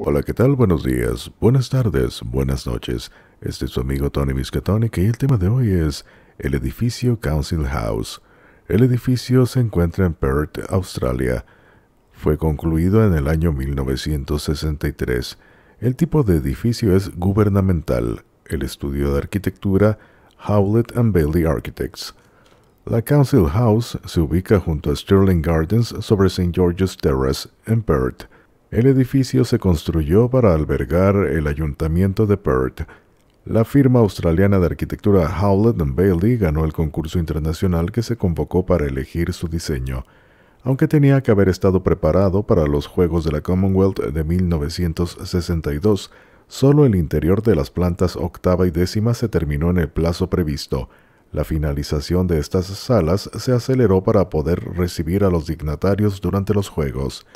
Hola, ¿qué tal? Buenos días, buenas tardes, buenas noches. Este es su amigo Tony Miskatonic y el tema de hoy es el edificio Council House. El edificio se encuentra en Perth, Australia. Fue concluido en el año 1963. El tipo de edificio es gubernamental. El estudio de arquitectura Howlett and Bailey Architects. La Council House se ubica junto a Sterling Gardens sobre St. George's Terrace en Perth el edificio se construyó para albergar el ayuntamiento de Perth. La firma australiana de arquitectura Howlett and Bailey ganó el concurso internacional que se convocó para elegir su diseño, aunque tenía que haber estado preparado para los Juegos de la Commonwealth de 1962. Solo el interior de las plantas octava y décima se terminó en el plazo previsto. La finalización de estas salas se aceleró para poder recibir a los dignatarios durante los Juegos.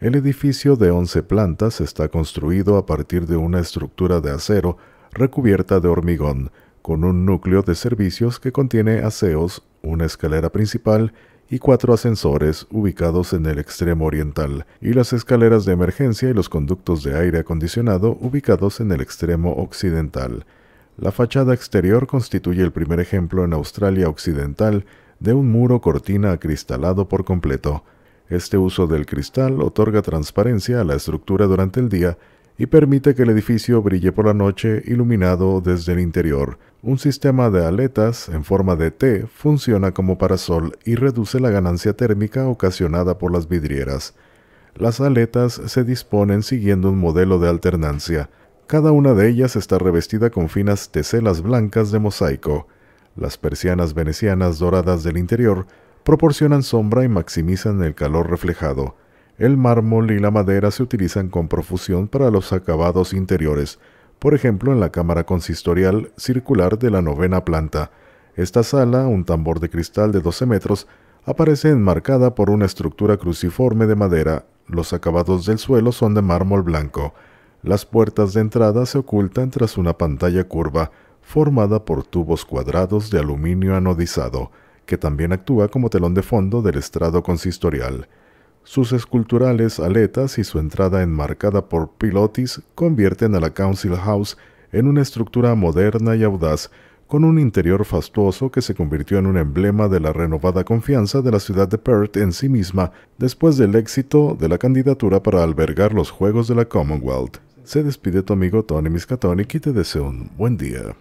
El edificio de 11 plantas está construido a partir de una estructura de acero recubierta de hormigón, con un núcleo de servicios que contiene aseos, una escalera principal y cuatro ascensores ubicados en el extremo oriental, y las escaleras de emergencia y los conductos de aire acondicionado ubicados en el extremo occidental. La fachada exterior constituye el primer ejemplo en Australia Occidental de un muro cortina acristalado por completo, este uso del cristal otorga transparencia a la estructura durante el día y permite que el edificio brille por la noche iluminado desde el interior. Un sistema de aletas en forma de T funciona como parasol y reduce la ganancia térmica ocasionada por las vidrieras. Las aletas se disponen siguiendo un modelo de alternancia. Cada una de ellas está revestida con finas teselas blancas de mosaico. Las persianas venecianas doradas del interior proporcionan sombra y maximizan el calor reflejado. El mármol y la madera se utilizan con profusión para los acabados interiores, por ejemplo en la cámara consistorial circular de la novena planta. Esta sala, un tambor de cristal de 12 metros, aparece enmarcada por una estructura cruciforme de madera. Los acabados del suelo son de mármol blanco. Las puertas de entrada se ocultan tras una pantalla curva formada por tubos cuadrados de aluminio anodizado que también actúa como telón de fondo del estrado consistorial. Sus esculturales aletas y su entrada enmarcada por pilotis convierten a la Council House en una estructura moderna y audaz, con un interior fastuoso que se convirtió en un emblema de la renovada confianza de la ciudad de Perth en sí misma después del éxito de la candidatura para albergar los Juegos de la Commonwealth. Se despide tu amigo Tony Miskatonic y te deseo un buen día.